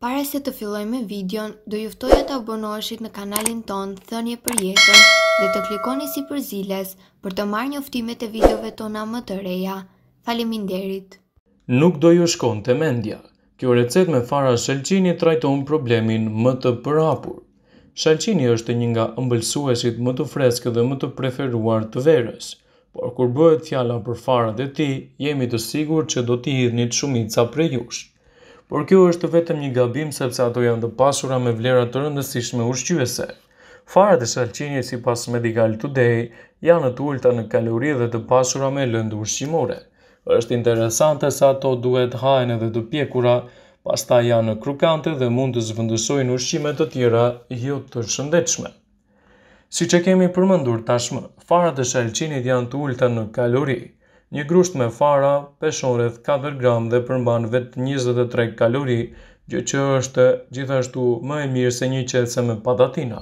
Pare se të filloj me videon, do e të abonoheshit në kanalin ton Thënje për jetën dhe të klikoni si për ziles për të marrë njoftimet e videove tona më të reja. Faleminderit. Nuk do ju shkon të mendja. Kjo recet me fara Shalqini trajton problemin më të përhapur. Shalqini është një nga ëmbëlsuesit më të freskë dhe më të preferuar të verës. Por kur bëhet fjala për farat e ti, jemi të sigur që do t'i hidhni të shumica prej jush por kjo është vetëm një gabim sepse ato janë të pasura me vlera të rëndësishme ushqyese. Farat e shalqinje si pas Medical Today janë të ulta në kalori dhe të pasura me lëndë ushqimore. është interesante sa ato duhet hajnë dhe të pjekura, ta janë krukante dhe mund të zvëndësojnë ushqimet të tjera jo të shëndechme. Si që kemi përmëndur tashmë, farat e shalqinit janë të ulta në kalori, Një grusht me fara peshoret 4 gram dhe përmban vetë 23 kalori, gjë që është gjithashtu më e mirë se një qetëse me patatina.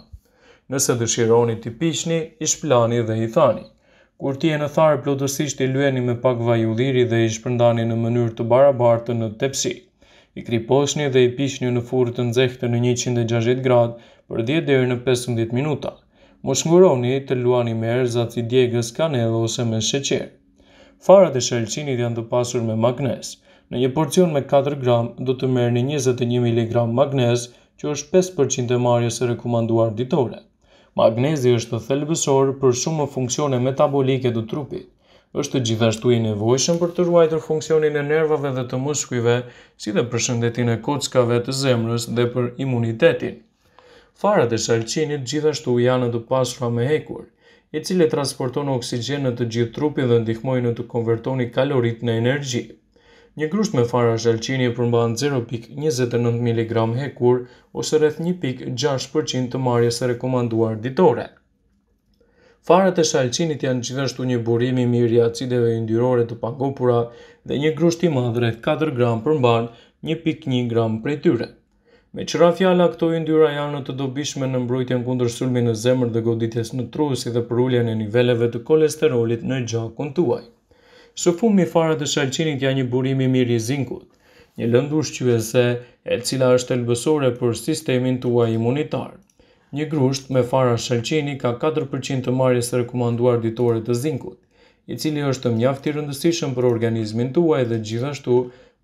Nëse dëshironi t'i pishni, i shplani dhe i thani. Kur ti e në tharë plotësisht i lueni me pak vajulliri dhe i shpërndani në mënyrë të barabartë në tepsi. I kriposhni dhe i pishni në furë të nxehtë në 160 gradë për 10 deri në 15 minuta. Mos shnguroni të luani me erzat si djegës kanel ose me sheqerë farat e shelqinit janë të pasur me magnez. Në një porcion me 4 gram, do të merë një 21 mg magnez, që është 5% e marjes e rekomanduar ditore. Magnezi është thelbësor për shumë funksione metabolike të trupit është gjithashtu i nevojshëm për të ruajtur funksionin e nervave dhe të muskujve, si dhe për shëndetin e kockave të zemrës dhe për imunitetin. Farat e shalqinit gjithashtu janë të pasura me hekur, e cile transportonë oksigen në të gjithë trupin dhe ndihmojnë në të konvertoni kalorit në energji. Një grusht me fara shalqini e përmban 0.29 mg hekur ose rreth 1.6% të marjes së rekomanduar ditore. Farat e shalqinit janë gjithashtu një burimi mirë i acideve yndyrore të pagopura dhe një grusht i madh rreth 4 gram përmban 1.1 gram prej tyre. Me qëra fjala, këto yndyra janë në të dobishme në mbrojtjen kundër sulmi në zemër dhe goditjes në tru, si dhe për ullja e niveleve të kolesterolit në gjakun tuaj. Së fara të shalqinit janë një burimi mirë i zinkut, një lëndush qyese e cila është elbësore për sistemin tuaj imunitar. Një grusht me fara shalqini ka 4% të marjes rekomanduar ditore të zinkut, i cili është të mjafti rëndësishëm për organizmin tuaj dhe gjithashtu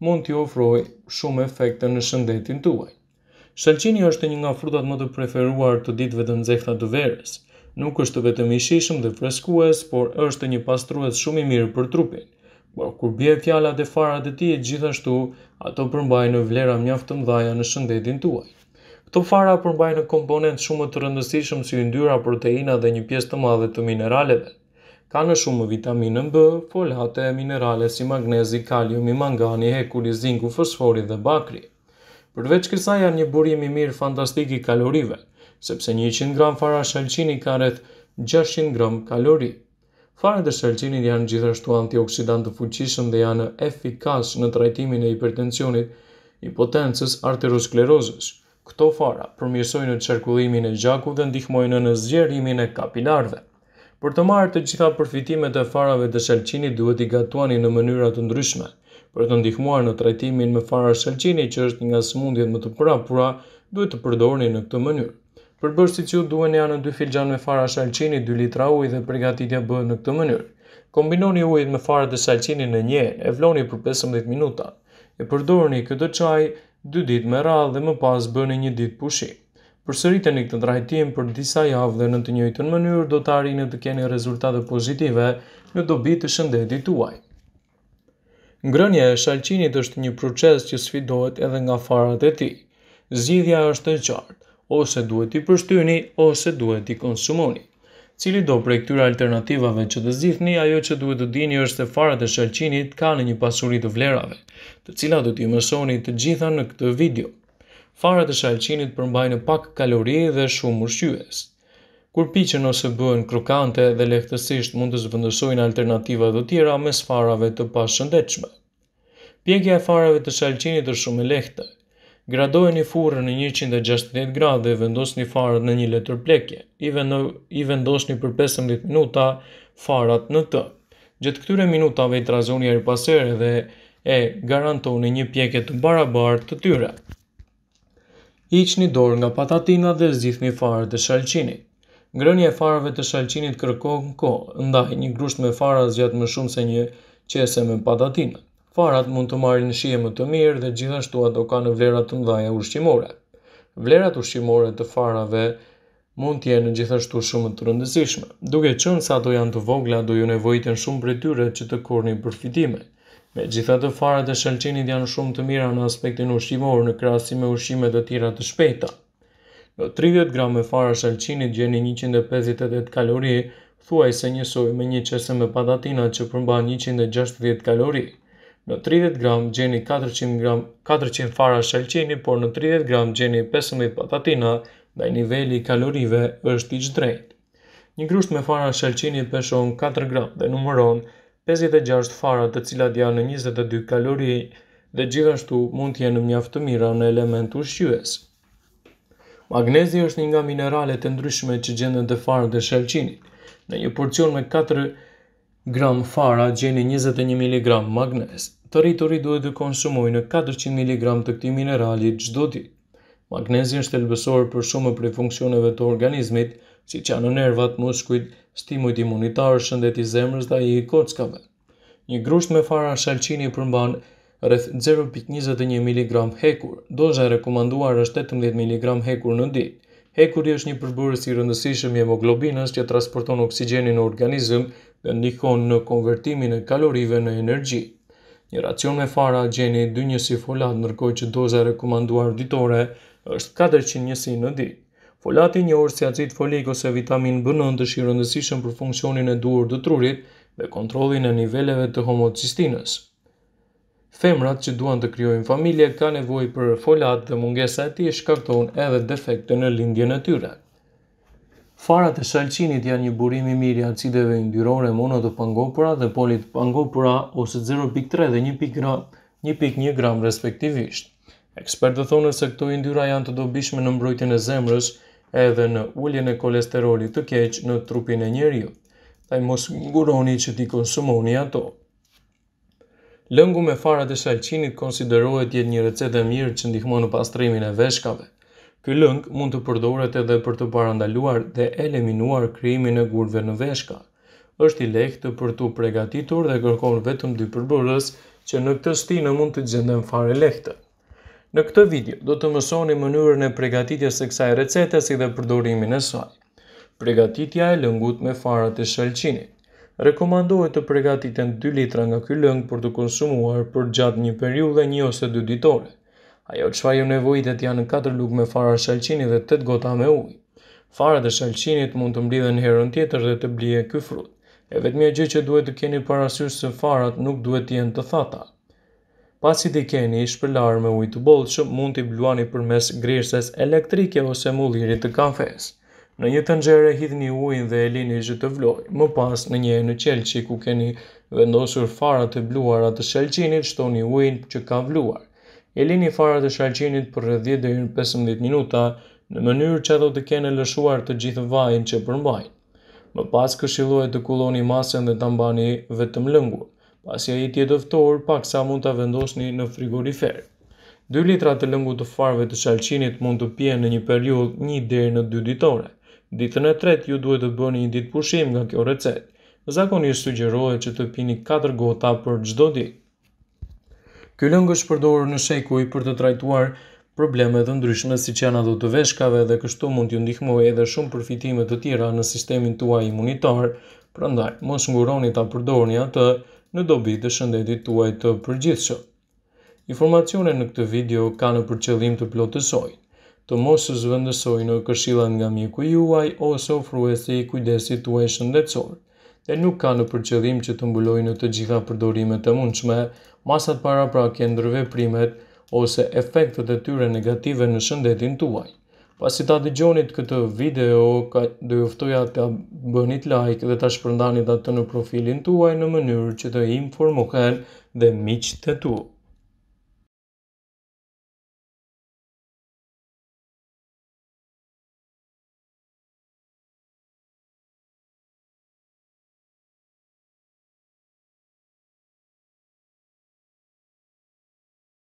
mund t'i ofroj shumë efekte në shëndetin tuaj. Shalqini është një nga frutat më të preferuar të ditëve të nxehta të verës. Nuk është vetëm i shishëm dhe freskues, por është një pastrues shumë i mirë për trupin. Por kur bie fjala te fara të tij gjithashtu, ato përmbajnë vlera mjaft të mëdha në shëndetin tuaj. Këto fara përmbajnë komponent shumë të rëndësishëm si yndyra, proteina dhe një pjesë të madhe të mineraleve. Ka në shumë vitaminën B, folate, minerale si magnezi, kaliumi, mangani, hekuri, zinku, fosfori dhe bakri. Përveç kësaj janë një burim i mirë fantastik i kalorive, sepse 100 gram fara shalqini ka rreth 600 gram kalori. Farat e shalqinit janë gjithashtu antioksidant të fuqishëm dhe janë efikas në trajtimin e hipertensionit, hipotensës, arterosklerozës. Këto fara përmjësojnë në qerkullimin e gjaku dhe ndihmojnë në zgjerimin e kapilarve. Për të marrë të gjitha përfitimet e farave të shalqinit duhet i gatuani në mënyrat të ndryshme. Për të ndihmuar në trajtimin me fara shalqini që është nga sëmundjet më të prapura, duhet të përdorni në këtë mënyrë. Për bërë si që duhen janë në dy filxan me fara shalqini, 2 litra ujë dhe përgatitja bëhet në këtë mënyrë. Kombinoni ujit me fara e salqini në një, e vloni për 15 minuta. E përdorni këtë qaj 2 dit me radhë dhe më pas bëni një dit pushi. Për sërit një këtë drajtim për disa javë dhe në të njëjtën mënyrë, do të arinë të keni rezultate pozitive në dobi të shëndetit tuaj. Ngrënja e shalqinit është një proces që sfidohet edhe nga farat e tij. Zidhja është e qartë, ose duhet i përshtyni ose duhet i konsumoni. Cili do prej këtyre alternativave që të zgjidhni, ajo që duhet të dini është se farat e shalqinit kanë një pasuri të vlerave, të cilat do t'i mësoni të gjitha në këtë video. Farat e shalqinit përmbajnë pak kalori dhe shumë ushqyes. Kur piqen ose bëhen krokante dhe lehtësisht mund të zvendësojnë alternativa të tjera me farave të pashëndetshme. Pjekja e farave të shalqinit është shumë e lehtë. Gradojeni furrën në 160 gradë dhe vendosni farat në një letër pleqje. I vendo i vendosni për 15 minuta farat në të. Gjatë këtyre minutave i trazoni e pasere dhe e garantoni një pjekje të barabartë të tyre. Hiqni dorë nga patatina dhe zithni farat e shalqinit. Ngrënje e farave të shalqinit kërkon ko, ndaj një grusht me fara zgjat më shumë se një qese me patatina. Farat mund të marrin shije më të mirë dhe gjithashtu ato kanë vlerat të mdhaja ushqimore. Vlerat ushqimore të farave mund të jenë gjithashtu shumë të rëndësishme. Duke qenë se ato janë të vogla, do ju nevojiten shumë për tyre që të korni përfitime. Me gjitha të farat e shalqinit janë shumë të mira në aspektin ushqimor në krasi me ushqimet të tjera të shpejta. Në 30 gram me fara shalqinit gjeni 158 kalori, thuaj se njësoj me një qese me patatina që përmba 160 kalori. Në 30 gram gjeni 400 fara shalqinit, por në 30 gram gjeni 15 patatina, dhe nivelli kalorive është i gjdrejt. Një grusht me fara shalqinit peshon 4 gram dhe numëron 56 fara të cilat janë 22 kalori dhe gjithashtu mund tjenë në mjaftë të mira në element të Magnezi është një nga mineralet të ndryshme që gjenë dhe farë dhe shelqinit. Në një porcion me 4 gram fara gjeni 21 mg magnez. Të rritori duhet të konsumoj në 400 mg të këti minerali gjdo ti. Magnezi është elbësor për shumë për funksioneve të organizmit, si që anë nervat, muskuit, stimujt imunitar, shëndet i zemrës dhe i kockave. Një grusht me fara shalqini përmban rreth 0.21 mg hekur. Doza e rekomanduar është 18 mg hekur në ditë. Hekuri është një përbërës i rëndësishëm i hemoglobinës që transporton oksigenin në organizëm dhe ndikon në konvertimin e kalorive në energji. Një racion me fara gjeni 2 njësi folat nërkoj që doza e rekomanduar ditore është 400 njësi në ditë. Folati një orë si acid folik ose vitamin B9 të shirëndësishëm për funksionin e duur dëtrurit trurit dhe kontrolin e niveleve të homocistinës. Femrat që duan të kryojnë familje ka nevoj për folat dhe mungesa e ti e shkakton edhe defekte në lindje në tyre. Farat e shalqinit janë një burimi mirë i acideve indyrore monotopangopura dhe politopangopura ose 0.3 dhe 1.1 gram, gram respektivisht. Ekspertë thonë se këto ndyra janë të dobishme në mbrojtjen e zemrës edhe në ulljen e kolesterolit të keq në trupin e njeriu. Taj mos nguroni që ti konsumoni ato. Lëngu me farat e shalqinit konsiderohet jetë një recetë e mirë që ndihmon në pastrimin e veshkave. Ky lëng mund të përdoret edhe për të parandaluar dhe eliminuar krijimin e gurëve në veshka. Është i lehtë për të përgatitur dhe kërkon vetëm dy përbërës që në këtë stinë mund të gjendem fare lehtë. Në këtë video do të mësoni mënyrën e përgatitjes e kësaj recete si dhe përdorimin e saj. Përgatitja e lëngut me farat e shalqinit rekomandohet të përgatiten 2 litra nga ky lëng për të konsumuar për gjatë një periudhe një ose dy ditore. Ajo që fajë jo nevojitet janë 4 lukë me fara shalqinit dhe 8 gota me ujë. Fara dhe shalqinit mund të mblidhe në herën tjetër dhe të blije ky frut. E vetëmja gjë që duhet të keni parasysh se farat nuk duhet të jenë të thata. Pasi i të keni i shpëllarë me ujë të bolë që mund të i bluani për mes grirses elektrike ose mullirit të kafesë. Në një tenxhere hidhni ujin dhe e lini që të vlojë. Më pas në një në qelçi ku keni vendosur farat të bluara të shalqinit, shtoni ujin që ka vluar. E farat fara të shalqinit për rreth 10 deri në 15 minuta në mënyrë që ato të kenë lëshuar të gjithë vajin që përmbajnë. Më pas këshilluaj të kulloni masën dhe ta mbani vetëm lëngun. Pasi ai të jetë pak sa mund ta vendosni në frigorifer. 2 litra të lëngut të farve të shalqinit mund të pihen në një periudhë 1 deri në 2 ditore. Ditën e tret ju duhet të bëni një ditë pushim nga kjo recetë. Zakonisht sugjerohet që të pini 4 gota për çdo ditë. Ky lëng është përdorur në shekuj për të trajtuar probleme të ndryshme siç janë ato të veshkave dhe kështu mund t'ju ndihmojë edhe shumë përfitime të tjera në sistemin tuaj imunitar. Prandaj, mos nguroni ta përdorni atë në dobi të shëndetit tuaj të përgjithshëm. Informacione në këtë video kanë për qëllim të plotësojnë të mos zvendësojnë në këshillat nga mjeku juaj ose ofruesi i kujdesit tuaj shëndetsor. Dhe nuk ka në përqëllim që të mbulojnë të gjitha përdorimet të mundshme, masat para pra kendrëve primet ose efektet e tyre negative në shëndetin tuaj. Pasi ta dëgjonit këtë video, ka do juftoja të bënit like dhe ta shpërndanit atë në profilin tuaj në mënyrë që të informohen dhe miqë të tuaj.